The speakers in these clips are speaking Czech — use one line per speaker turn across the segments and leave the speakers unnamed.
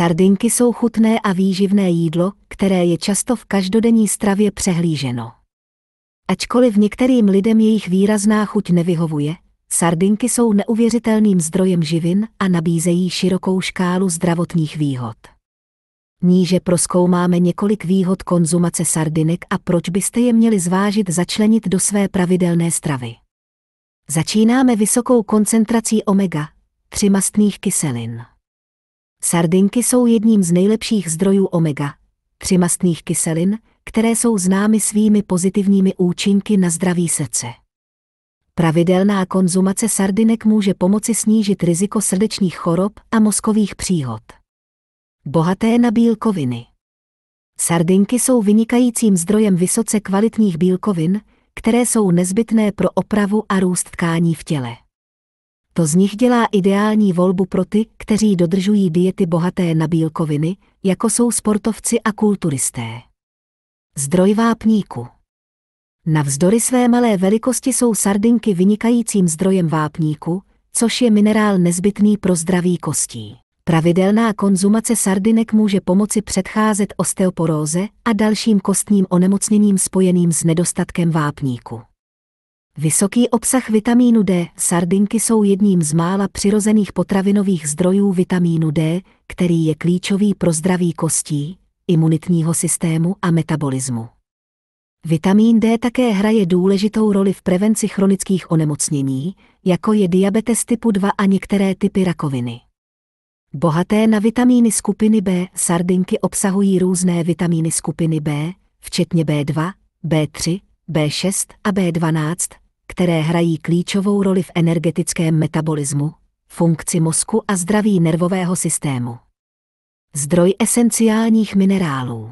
Sardinky jsou chutné a výživné jídlo, které je často v každodenní stravě přehlíženo. Ačkoliv některým lidem jejich výrazná chuť nevyhovuje, sardinky jsou neuvěřitelným zdrojem živin a nabízejí širokou škálu zdravotních výhod. Níže proskoumáme několik výhod konzumace sardinek a proč byste je měli zvážit začlenit do své pravidelné stravy. Začínáme vysokou koncentrací omega, 3 mastných kyselin. Sardinky jsou jedním z nejlepších zdrojů omega, mastných kyselin, které jsou známy svými pozitivními účinky na zdraví srdce. Pravidelná konzumace sardinek může pomoci snížit riziko srdečních chorob a mozkových příhod. Bohaté na bílkoviny. Sardinky jsou vynikajícím zdrojem vysoce kvalitních bílkovin, které jsou nezbytné pro opravu a růst tkání v těle. To z nich dělá ideální volbu pro ty, kteří dodržují diety bohaté na bílkoviny, jako jsou sportovci a kulturisté. Zdroj vápníku Navzdory své malé velikosti jsou sardinky vynikajícím zdrojem vápníku, což je minerál nezbytný pro zdraví kostí. Pravidelná konzumace sardinek může pomoci předcházet osteoporóze a dalším kostním onemocněním spojeným s nedostatkem vápníku. Vysoký obsah vitamínu D. Sardinky jsou jedním z mála přirozených potravinových zdrojů vitamínu D, který je klíčový pro zdraví kostí, imunitního systému a metabolismu. Vitamín D také hraje důležitou roli v prevenci chronických onemocnění, jako je diabetes typu 2 a některé typy rakoviny. Bohaté na vitamíny skupiny B sardinky obsahují různé vitamíny skupiny B, včetně B2, B3, B6 a B12, které hrají klíčovou roli v energetickém metabolismu, funkci mozku a zdraví nervového systému. Zdroj esenciálních minerálů.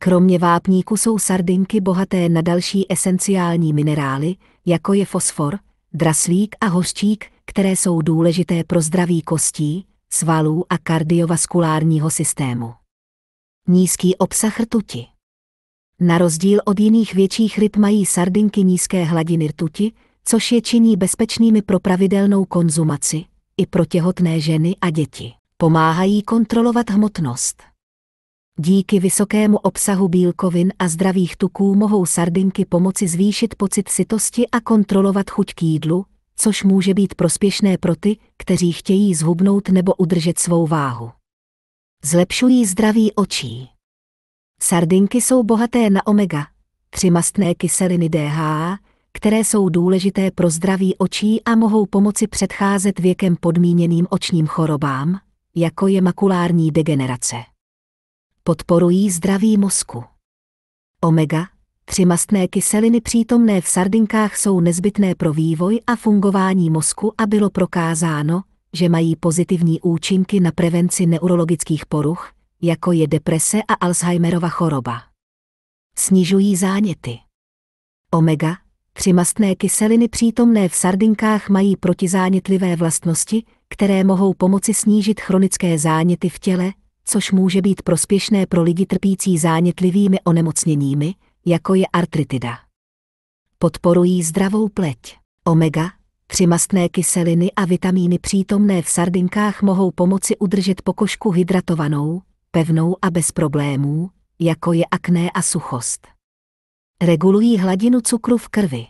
Kromě vápníku jsou sardinky bohaté na další esenciální minerály, jako je fosfor, draslík a hořčík, které jsou důležité pro zdraví kostí, svalů a kardiovaskulárního systému. Nízký obsah rtuti. Na rozdíl od jiných větších ryb mají sardinky nízké hladiny rtuti, což je činí bezpečnými pro pravidelnou konzumaci, i pro těhotné ženy a děti. Pomáhají kontrolovat hmotnost. Díky vysokému obsahu bílkovin a zdravých tuků mohou sardinky pomoci zvýšit pocit sytosti a kontrolovat chuť k jídlu, což může být prospěšné pro ty, kteří chtějí zhubnout nebo udržet svou váhu. Zlepšují zdraví očí. Sardinky jsou bohaté na omega, tři mastné kyseliny DHA, které jsou důležité pro zdraví očí a mohou pomoci předcházet věkem podmíněným očním chorobám, jako je makulární degenerace. Podporují zdraví mozku. Omega, tři mastné kyseliny přítomné v sardinkách jsou nezbytné pro vývoj a fungování mozku a bylo prokázáno, že mají pozitivní účinky na prevenci neurologických poruch, jako je deprese a Alzheimerova choroba. Snižují záněty. Omega, mastné kyseliny přítomné v sardinkách mají protizánětlivé vlastnosti, které mohou pomoci snížit chronické záněty v těle, což může být prospěšné pro lidi trpící zánětlivými onemocněními, jako je artritida. Podporují zdravou pleť. Omega, mastné kyseliny a vitamíny přítomné v sardinkách mohou pomoci udržet pokožku hydratovanou, pevnou a bez problémů, jako je akné a suchost. Regulují hladinu cukru v krvi.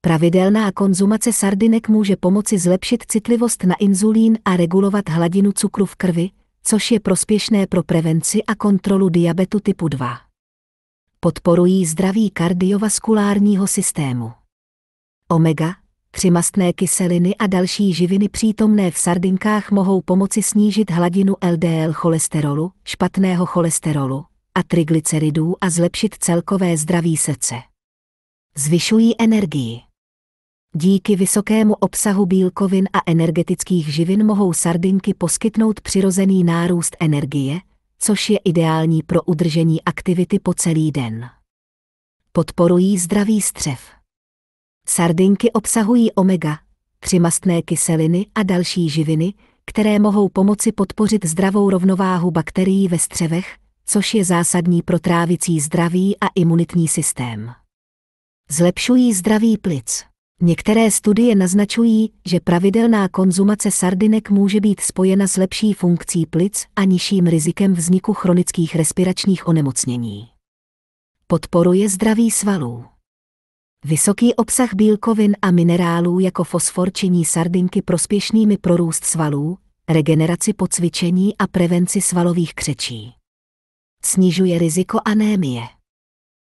Pravidelná konzumace sardinek může pomoci zlepšit citlivost na inzulín a regulovat hladinu cukru v krvi, což je prospěšné pro prevenci a kontrolu diabetu typu 2. Podporují zdraví kardiovaskulárního systému. Omega Křimastné kyseliny a další živiny přítomné v sardinkách mohou pomoci snížit hladinu LDL cholesterolu, špatného cholesterolu a triglyceridů a zlepšit celkové zdraví srdce. Zvyšují energii. Díky vysokému obsahu bílkovin a energetických živin mohou sardinky poskytnout přirozený nárůst energie, což je ideální pro udržení aktivity po celý den. Podporují zdravý střev. Sardinky obsahují omega, tři mastné kyseliny a další živiny, které mohou pomoci podpořit zdravou rovnováhu bakterií ve střevech, což je zásadní pro trávicí zdraví a imunitní systém. Zlepšují zdraví plic. Některé studie naznačují, že pravidelná konzumace sardinek může být spojena s lepší funkcí plic a nižším rizikem vzniku chronických respiračních onemocnění. Podporuje zdraví svalů. Vysoký obsah bílkovin a minerálů jako fosfor činí sardinky prospěšnými pro růst svalů, regeneraci po cvičení a prevenci svalových křečí. Snižuje riziko anémie.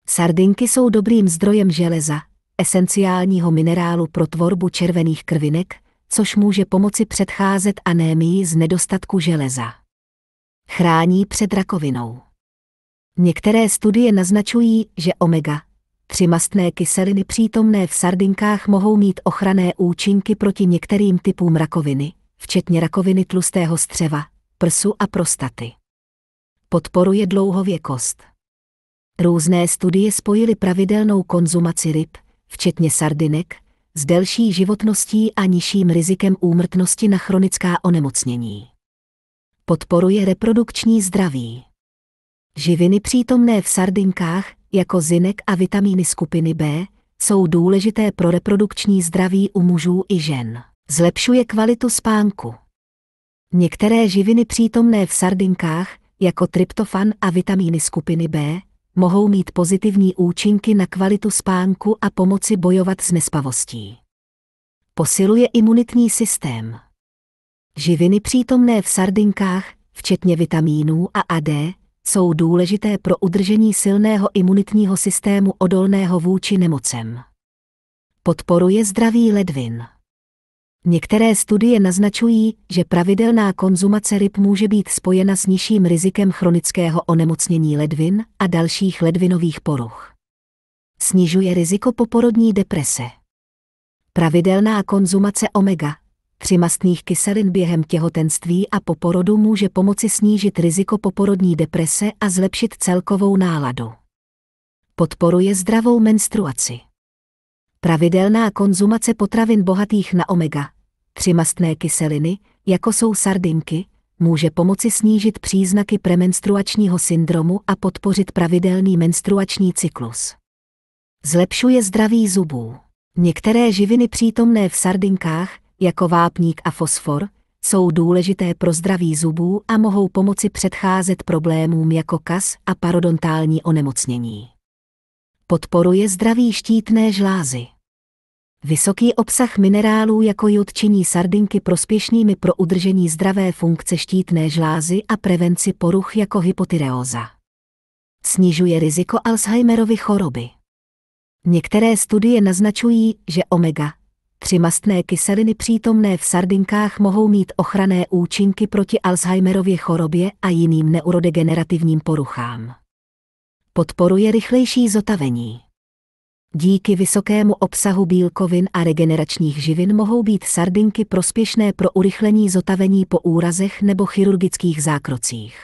Sardinky jsou dobrým zdrojem železa, esenciálního minerálu pro tvorbu červených krvinek, což může pomoci předcházet anémii z nedostatku železa. Chrání před rakovinou. Některé studie naznačují, že omega mastné kyseliny přítomné v sardinkách mohou mít ochranné účinky proti některým typům rakoviny, včetně rakoviny tlustého střeva, prsu a prostaty. Podporuje dlouhověkost. Různé studie spojily pravidelnou konzumaci ryb, včetně sardinek, s delší životností a nižším rizikem úmrtnosti na chronická onemocnění. Podporuje reprodukční zdraví. Živiny přítomné v sardinkách, jako zinek a vitamíny skupiny B, jsou důležité pro reprodukční zdraví u mužů i žen. Zlepšuje kvalitu spánku. Některé živiny přítomné v sardinkách, jako tryptofan a vitamíny skupiny B, mohou mít pozitivní účinky na kvalitu spánku a pomoci bojovat s nespavostí. Posiluje imunitní systém. Živiny přítomné v sardinkách, včetně vitamínů A a D, jsou důležité pro udržení silného imunitního systému odolného vůči nemocem. Podporuje zdravý ledvin. Některé studie naznačují, že pravidelná konzumace ryb může být spojena s nižším rizikem chronického onemocnění ledvin a dalších ledvinových poruch. Snižuje riziko poporodní deprese. Pravidelná konzumace omega mastných kyselin během těhotenství a po porodu může pomoci snížit riziko poporodní deprese a zlepšit celkovou náladu. Podporuje zdravou menstruaci. Pravidelná konzumace potravin bohatých na omega, mastné kyseliny, jako jsou sardinky, může pomoci snížit příznaky premenstruačního syndromu a podpořit pravidelný menstruační cyklus. Zlepšuje zdraví zubů. Některé živiny přítomné v sardinkách, jako vápník a fosfor, jsou důležité pro zdraví zubů a mohou pomoci předcházet problémům jako kas a parodontální onemocnění. Podporuje zdraví štítné žlázy. Vysoký obsah minerálů jako jod činí sardinky prospěšnými pro udržení zdravé funkce štítné žlázy a prevenci poruch jako hypotyreóza. Snižuje riziko Alzheimerovy choroby. Některé studie naznačují, že omega Tři mastné kyseliny přítomné v sardinkách mohou mít ochranné účinky proti Alzheimerově chorobě a jiným neurodegenerativním poruchám. Podporuje rychlejší zotavení. Díky vysokému obsahu bílkovin a regeneračních živin mohou být sardinky prospěšné pro urychlení zotavení po úrazech nebo chirurgických zákrocích.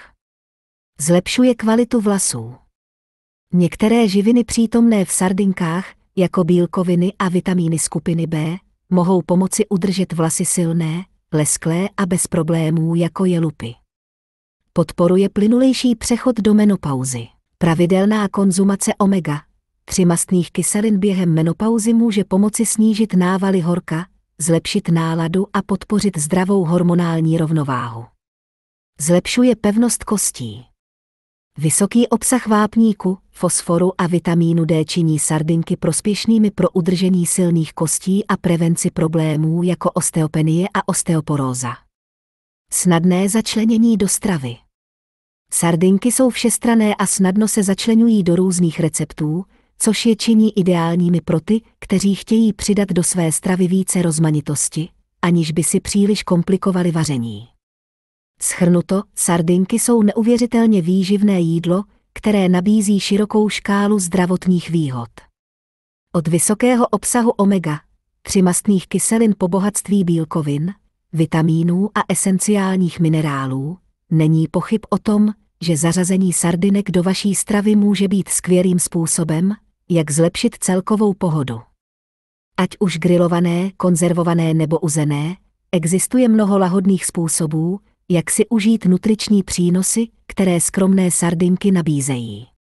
Zlepšuje kvalitu vlasů. Některé živiny přítomné v sardinkách, jako bílkoviny a vitamíny skupiny B, mohou pomoci udržet vlasy silné, lesklé a bez problémů jako je lupy. Podporuje plynulejší přechod do menopauzy. Pravidelná konzumace omega, tři mastných kyselin během menopauzy může pomoci snížit návaly horka, zlepšit náladu a podpořit zdravou hormonální rovnováhu. Zlepšuje pevnost kostí. Vysoký obsah vápníku, fosforu a vitamínu D činí sardinky prospěšnými pro udržení silných kostí a prevenci problémů jako osteopenie a osteoporóza. Snadné začlenění do stravy. Sardinky jsou všestrané a snadno se začlenují do různých receptů, což je činí ideálními pro ty, kteří chtějí přidat do své stravy více rozmanitosti, aniž by si příliš komplikovali vaření. Schrnuto, sardinky jsou neuvěřitelně výživné jídlo, které nabízí širokou škálu zdravotních výhod. Od vysokého obsahu omega, mastných kyselin po bohatství bílkovin, vitamínů a esenciálních minerálů, není pochyb o tom, že zařazení sardinek do vaší stravy může být skvělým způsobem, jak zlepšit celkovou pohodu. Ať už grilované, konzervované nebo uzené, existuje mnoho lahodných způsobů, jak si užít nutriční přínosy, které skromné sardinky nabízejí.